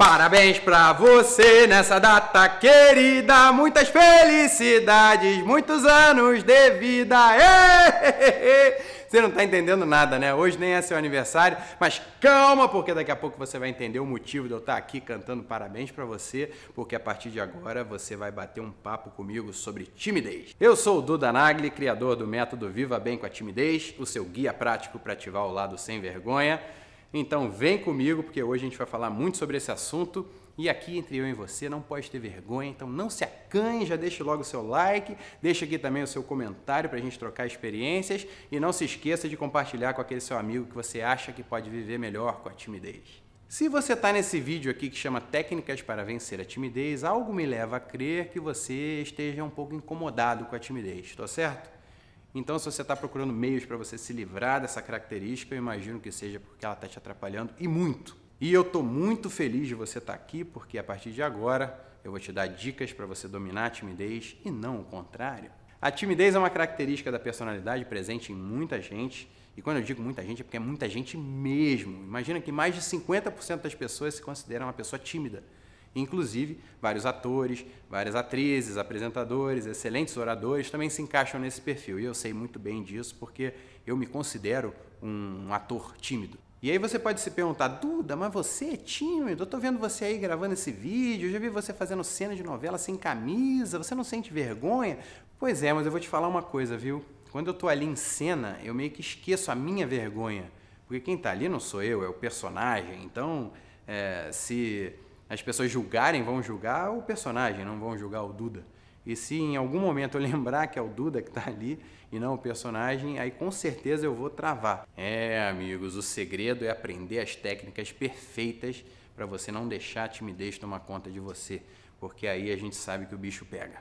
Parabéns para você nessa data querida, muitas felicidades, muitos anos de vida. Você não está entendendo nada, né? Hoje nem é seu aniversário, mas calma, porque daqui a pouco você vai entender o motivo de eu estar tá aqui cantando parabéns para você, porque a partir de agora você vai bater um papo comigo sobre timidez. Eu sou o Duda Nagli, criador do método Viva Bem com a Timidez, o seu guia prático para ativar o lado sem vergonha. Então vem comigo, porque hoje a gente vai falar muito sobre esse assunto. E aqui entre eu e você não pode ter vergonha, então não se acanhe, já deixe logo o seu like, deixe aqui também o seu comentário para a gente trocar experiências e não se esqueça de compartilhar com aquele seu amigo que você acha que pode viver melhor com a timidez. Se você está nesse vídeo aqui que chama Técnicas para Vencer a Timidez, algo me leva a crer que você esteja um pouco incomodado com a timidez, tá certo? Então, se você está procurando meios para você se livrar dessa característica, eu imagino que seja porque ela está te atrapalhando e muito. E eu estou muito feliz de você estar tá aqui, porque a partir de agora eu vou te dar dicas para você dominar a timidez e não o contrário. A timidez é uma característica da personalidade presente em muita gente. E quando eu digo muita gente, é porque é muita gente mesmo. Imagina que mais de 50% das pessoas se consideram uma pessoa tímida. Inclusive, vários atores, várias atrizes, apresentadores, excelentes oradores também se encaixam nesse perfil. E eu sei muito bem disso porque eu me considero um ator tímido. E aí você pode se perguntar, Duda, mas você é tímido? Eu tô vendo você aí gravando esse vídeo, eu já vi você fazendo cena de novela sem camisa, você não sente vergonha? Pois é, mas eu vou te falar uma coisa, viu? Quando eu tô ali em cena, eu meio que esqueço a minha vergonha. Porque quem tá ali não sou eu, é o personagem. Então, é, se as pessoas julgarem, vão julgar o personagem, não vão julgar o Duda. E se em algum momento eu lembrar que é o Duda que está ali e não o personagem, aí com certeza eu vou travar. É, amigos, o segredo é aprender as técnicas perfeitas para você não deixar a timidez tomar conta de você, porque aí a gente sabe que o bicho pega.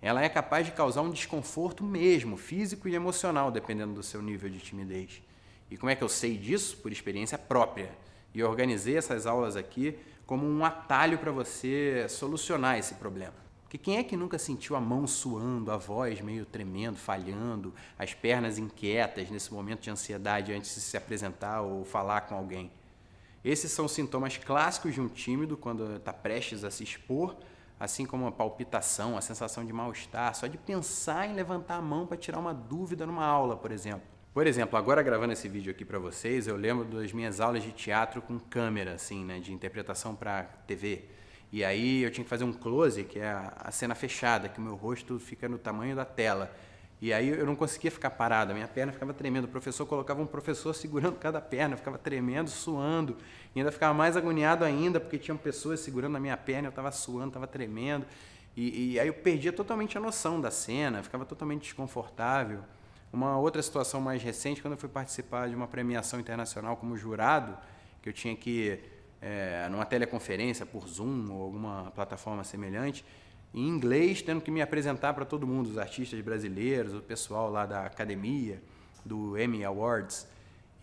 Ela é capaz de causar um desconforto mesmo, físico e emocional, dependendo do seu nível de timidez. E como é que eu sei disso? Por experiência própria. E organizei essas aulas aqui como um atalho para você solucionar esse problema. Porque quem é que nunca sentiu a mão suando, a voz meio tremendo, falhando, as pernas inquietas nesse momento de ansiedade antes de se apresentar ou falar com alguém? Esses são sintomas clássicos de um tímido quando está prestes a se expor, assim como a palpitação, a sensação de mal-estar, só de pensar em levantar a mão para tirar uma dúvida numa aula, por exemplo por exemplo, agora gravando esse vídeo aqui para vocês, eu lembro das minhas aulas de teatro com câmera, assim, né, de interpretação para TV. E aí eu tinha que fazer um close, que é a cena fechada, que o meu rosto fica no tamanho da tela. E aí eu não conseguia ficar parado, a minha perna ficava tremendo. O professor colocava um professor segurando cada perna, eu ficava tremendo, suando. E ainda ficava mais agoniado ainda, porque tinham pessoas segurando a minha perna, eu estava suando, estava tremendo. E, e aí eu perdia totalmente a noção da cena, ficava totalmente desconfortável. Uma outra situação mais recente, quando eu fui participar de uma premiação internacional como jurado, que eu tinha que, é, numa teleconferência por Zoom ou alguma plataforma semelhante, em inglês, tendo que me apresentar para todo mundo, os artistas brasileiros, o pessoal lá da academia, do Emmy Awards.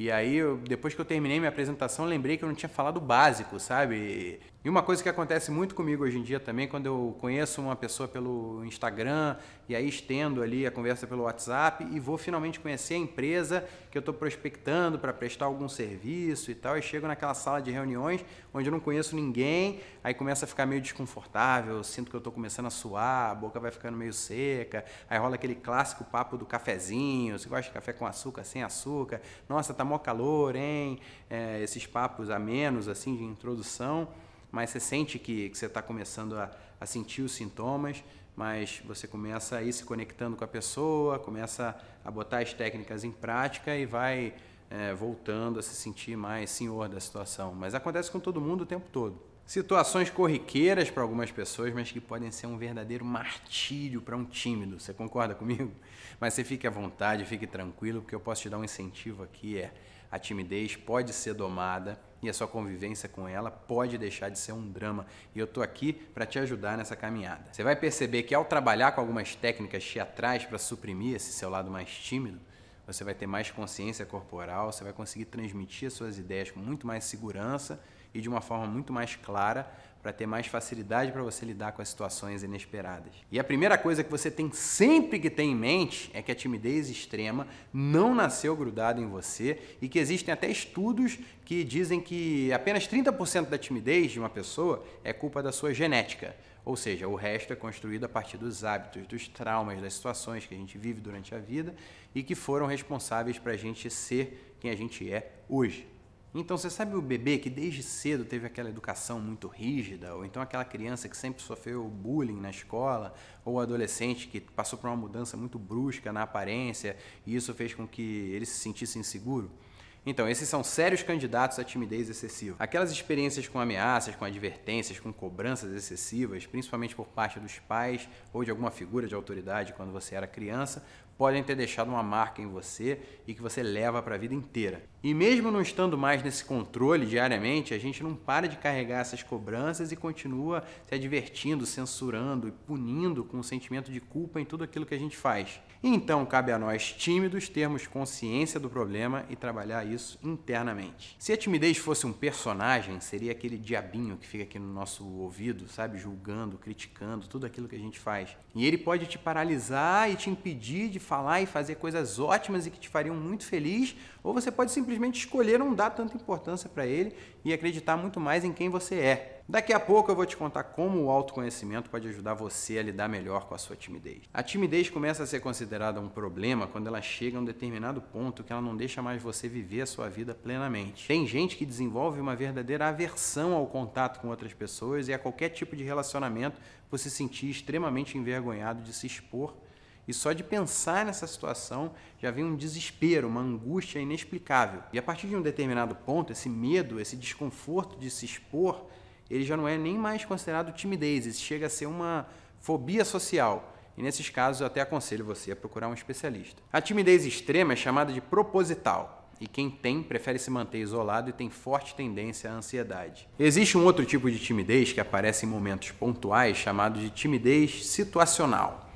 E aí, eu, depois que eu terminei minha apresentação, lembrei que eu não tinha falado básico, sabe? E uma coisa que acontece muito comigo hoje em dia também, quando eu conheço uma pessoa pelo Instagram, e aí estendo ali a conversa pelo WhatsApp, e vou finalmente conhecer a empresa, que eu estou prospectando para prestar algum serviço e tal, e chego naquela sala de reuniões onde eu não conheço ninguém, aí começa a ficar meio desconfortável, eu sinto que eu estou começando a suar, a boca vai ficando meio seca, aí rola aquele clássico papo do cafezinho, você gosta de café com açúcar, sem açúcar, nossa, tá mó calor, hein? É, esses papos a menos, assim, de introdução, mas você sente que, que você está começando a, a sentir os sintomas, mas você começa a ir se conectando com a pessoa, começa a botar as técnicas em prática e vai é, voltando a se sentir mais senhor da situação. Mas acontece com todo mundo o tempo todo. Situações corriqueiras para algumas pessoas, mas que podem ser um verdadeiro martírio para um tímido. Você concorda comigo? Mas você fique à vontade, fique tranquilo, porque eu posso te dar um incentivo aqui. É a timidez pode ser domada e a sua convivência com ela pode deixar de ser um drama. E eu tô aqui para te ajudar nessa caminhada. Você vai perceber que ao trabalhar com algumas técnicas teatrais para suprimir esse seu lado mais tímido, você vai ter mais consciência corporal, você vai conseguir transmitir as suas ideias com muito mais segurança e de uma forma muito mais clara para ter mais facilidade para você lidar com as situações inesperadas. E a primeira coisa que você tem sempre que ter em mente é que a timidez extrema não nasceu grudada em você e que existem até estudos que dizem que apenas 30% da timidez de uma pessoa é culpa da sua genética. Ou seja, o resto é construído a partir dos hábitos, dos traumas, das situações que a gente vive durante a vida e que foram responsáveis para a gente ser quem a gente é hoje. Então, você sabe o bebê que desde cedo teve aquela educação muito rígida, ou então aquela criança que sempre sofreu bullying na escola, ou o adolescente que passou por uma mudança muito brusca na aparência e isso fez com que ele se sentisse inseguro? Então, esses são sérios candidatos à timidez excessiva. Aquelas experiências com ameaças, com advertências, com cobranças excessivas, principalmente por parte dos pais ou de alguma figura de autoridade quando você era criança, podem ter deixado uma marca em você e que você leva para a vida inteira. E mesmo não estando mais nesse controle diariamente, a gente não para de carregar essas cobranças e continua se advertindo, censurando e punindo com o um sentimento de culpa em tudo aquilo que a gente faz. Então cabe a nós, tímidos, termos consciência do problema e trabalhar isso internamente. Se a timidez fosse um personagem, seria aquele diabinho que fica aqui no nosso ouvido, sabe, julgando, criticando tudo aquilo que a gente faz. E ele pode te paralisar e te impedir de falar e fazer coisas ótimas e que te fariam muito feliz, ou você pode simplesmente escolher não dar tanta importância para ele e acreditar muito mais em quem você é. Daqui a pouco eu vou te contar como o autoconhecimento pode ajudar você a lidar melhor com a sua timidez. A timidez começa a ser considerada um problema quando ela chega a um determinado ponto que ela não deixa mais você viver a sua vida plenamente. Tem gente que desenvolve uma verdadeira aversão ao contato com outras pessoas e a qualquer tipo de relacionamento por se sentir extremamente envergonhado de se expor e só de pensar nessa situação já vem um desespero, uma angústia inexplicável. E a partir de um determinado ponto, esse medo, esse desconforto de se expor, ele já não é nem mais considerado timidez, isso chega a ser uma fobia social. E nesses casos eu até aconselho você a procurar um especialista. A timidez extrema é chamada de proposital, e quem tem prefere se manter isolado e tem forte tendência à ansiedade. Existe um outro tipo de timidez que aparece em momentos pontuais chamado de timidez situacional.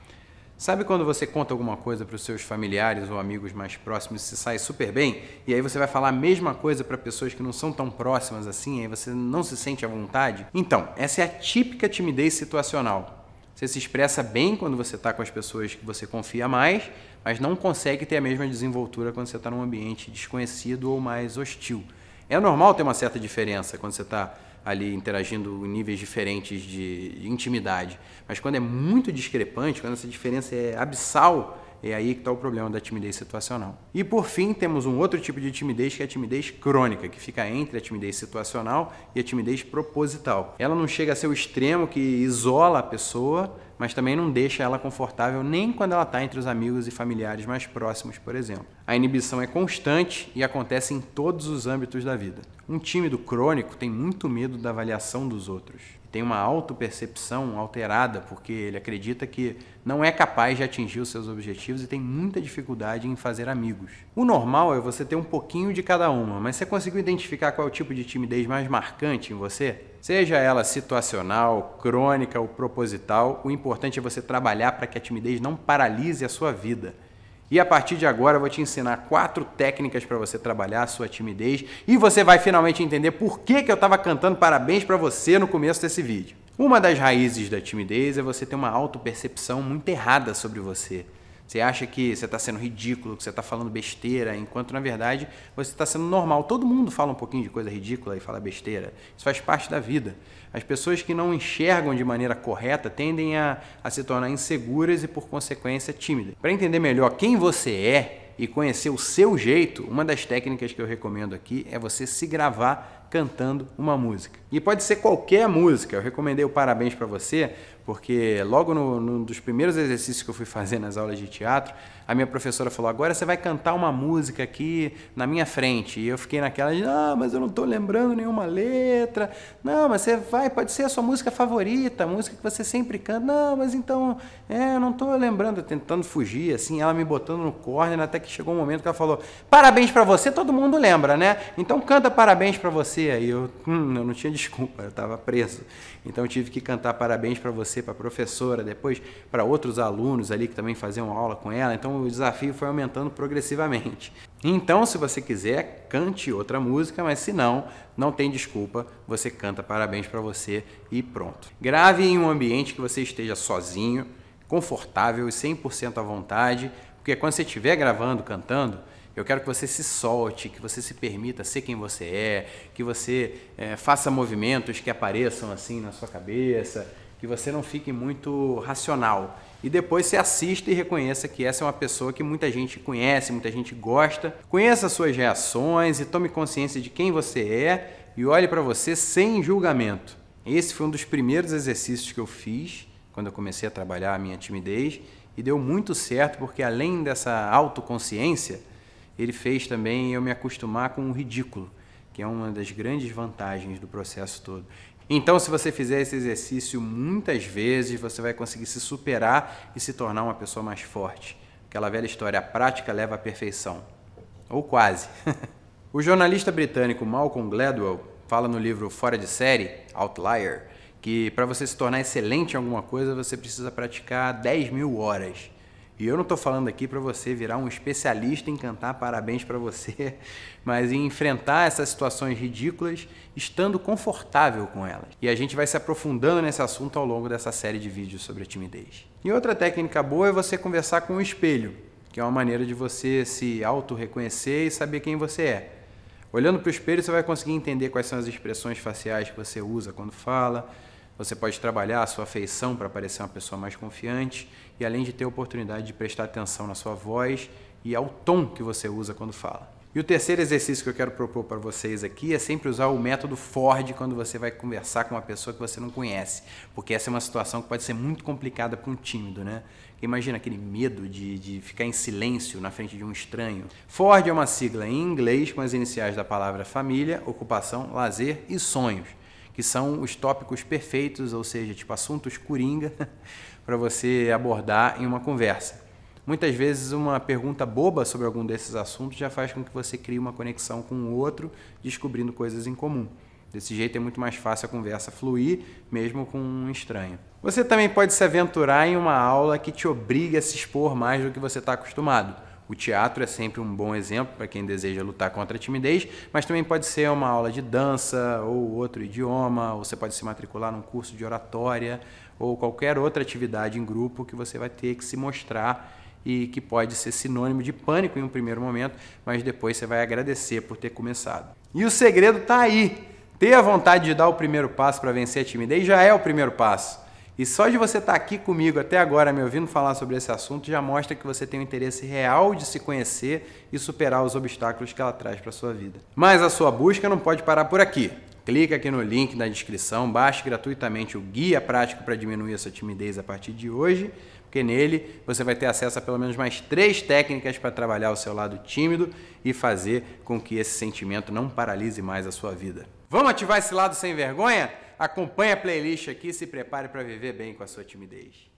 Sabe quando você conta alguma coisa para os seus familiares ou amigos mais próximos e se sai super bem? E aí você vai falar a mesma coisa para pessoas que não são tão próximas assim, aí você não se sente à vontade? Então, essa é a típica timidez situacional. Você se expressa bem quando você está com as pessoas que você confia mais, mas não consegue ter a mesma desenvoltura quando você está num ambiente desconhecido ou mais hostil. É normal ter uma certa diferença quando você está ali interagindo em níveis diferentes de, de intimidade. Mas quando é muito discrepante, quando essa diferença é abissal, é aí que está o problema da timidez situacional. E por fim, temos um outro tipo de timidez que é a timidez crônica, que fica entre a timidez situacional e a timidez proposital. Ela não chega a ser o extremo que isola a pessoa, mas também não deixa ela confortável nem quando ela está entre os amigos e familiares mais próximos, por exemplo. A inibição é constante e acontece em todos os âmbitos da vida. Um tímido crônico tem muito medo da avaliação dos outros tem uma autopercepção alterada, porque ele acredita que não é capaz de atingir os seus objetivos e tem muita dificuldade em fazer amigos. O normal é você ter um pouquinho de cada uma, mas você conseguiu identificar qual é o tipo de timidez mais marcante em você? Seja ela situacional, crônica ou proposital, o importante é você trabalhar para que a timidez não paralise a sua vida. E a partir de agora eu vou te ensinar quatro técnicas para você trabalhar a sua timidez e você vai finalmente entender por que, que eu estava cantando parabéns para você no começo desse vídeo. Uma das raízes da timidez é você ter uma autopercepção muito errada sobre você. Você acha que você está sendo ridículo, que você está falando besteira, enquanto na verdade você está sendo normal. Todo mundo fala um pouquinho de coisa ridícula e fala besteira. Isso faz parte da vida. As pessoas que não enxergam de maneira correta tendem a, a se tornar inseguras e, por consequência, tímidas. Para entender melhor quem você é e conhecer o seu jeito, uma das técnicas que eu recomendo aqui é você se gravar cantando uma música. E pode ser qualquer música. Eu recomendei o Parabéns para Você, porque logo no, dos primeiros exercícios que eu fui fazer nas aulas de teatro, a minha professora falou: agora você vai cantar uma música aqui na minha frente. E eu fiquei naquela de: não, ah, mas eu não estou lembrando nenhuma letra. Não, mas você vai, pode ser a sua música favorita, a música que você sempre canta. Não, mas então, é, eu não estou lembrando, tentando fugir, assim, ela me botando no corner, até que chegou um momento que ela falou: parabéns para você, todo mundo lembra, né? Então canta parabéns para você você. Aí eu, hum, eu não tinha desculpa, eu estava preso. Então tive que cantar parabéns para você, para a professora, depois para outros alunos ali que também faziam aula com ela. Então o desafio foi aumentando progressivamente. Então, se você quiser, cante outra música, mas se não, não tem desculpa, você canta parabéns para você e pronto. Grave em um ambiente que você esteja sozinho, confortável e 100% à vontade, porque quando você estiver gravando, cantando, eu quero que você se solte, que você se permita ser quem você é, que você é, faça movimentos que apareçam assim na sua cabeça, que você não fique muito racional. E depois você assista e reconheça que essa é uma pessoa que muita gente conhece, muita gente gosta. Conheça suas reações e tome consciência de quem você é e olhe para você sem julgamento. Esse foi um dos primeiros exercícios que eu fiz quando eu comecei a trabalhar a minha timidez e deu muito certo porque além dessa autoconsciência, ele fez também eu me acostumar com o ridículo, que é uma das grandes vantagens do processo todo. Então, se você fizer esse exercício muitas vezes, você vai conseguir se superar e se tornar uma pessoa mais forte. Aquela velha história, a prática leva à perfeição. Ou quase. o jornalista britânico Malcolm Gladwell fala no livro Fora de Série, Outlier, que para você se tornar excelente em alguma coisa, você precisa praticar 10 mil horas. E eu não estou falando aqui para você virar um especialista em cantar parabéns para você, mas em enfrentar essas situações ridículas estando confortável com elas. E a gente vai se aprofundando nesse assunto ao longo dessa série de vídeos sobre a timidez. E outra técnica boa é você conversar com o espelho, que é uma maneira de você se auto-reconhecer e saber quem você é. Olhando para o espelho, você vai conseguir entender quais são as expressões faciais que você usa quando fala. Você pode trabalhar a sua afeição para parecer uma pessoa mais confiante e além de ter a oportunidade de prestar atenção na sua voz e ao tom que você usa quando fala. E o terceiro exercício que eu quero propor para vocês aqui é sempre usar o método Ford quando você vai conversar com uma pessoa que você não conhece, porque essa é uma situação que pode ser muito complicada para um tímido, né? Imagina aquele medo de, de ficar em silêncio na frente de um estranho. Ford é uma sigla em inglês com as iniciais da palavra família, ocupação, lazer e sonhos, que são os tópicos perfeitos, ou seja, tipo assuntos coringa para você abordar em uma conversa. Muitas vezes uma pergunta boba sobre algum desses assuntos já faz com que você crie uma conexão com o outro, descobrindo coisas em comum. Desse jeito é muito mais fácil a conversa fluir, mesmo com um estranho. Você também pode se aventurar em uma aula que te obrigue a se expor mais do que você está acostumado. O teatro é sempre um bom exemplo para quem deseja lutar contra a timidez, mas também pode ser uma aula de dança ou outro idioma, ou você pode se matricular num curso de oratória ou qualquer outra atividade em grupo que você vai ter que se mostrar e que pode ser sinônimo de pânico em um primeiro momento, mas depois você vai agradecer por ter começado. E o segredo está aí. Ter a vontade de dar o primeiro passo para vencer a timidez já é o primeiro passo. E só de você estar tá aqui comigo até agora, me ouvindo falar sobre esse assunto, já mostra que você tem um interesse real de se conhecer e superar os obstáculos que ela traz para a sua vida. Mas a sua busca não pode parar por aqui. Clica aqui no link na descrição, baixe gratuitamente o guia prático para diminuir a sua timidez a partir de hoje, porque nele você vai ter acesso a pelo menos mais três técnicas para trabalhar o seu lado tímido e fazer com que esse sentimento não paralise mais a sua vida. Vamos ativar esse lado sem vergonha? acompanhe a playlist aqui e se prepare para viver bem com a sua timidez.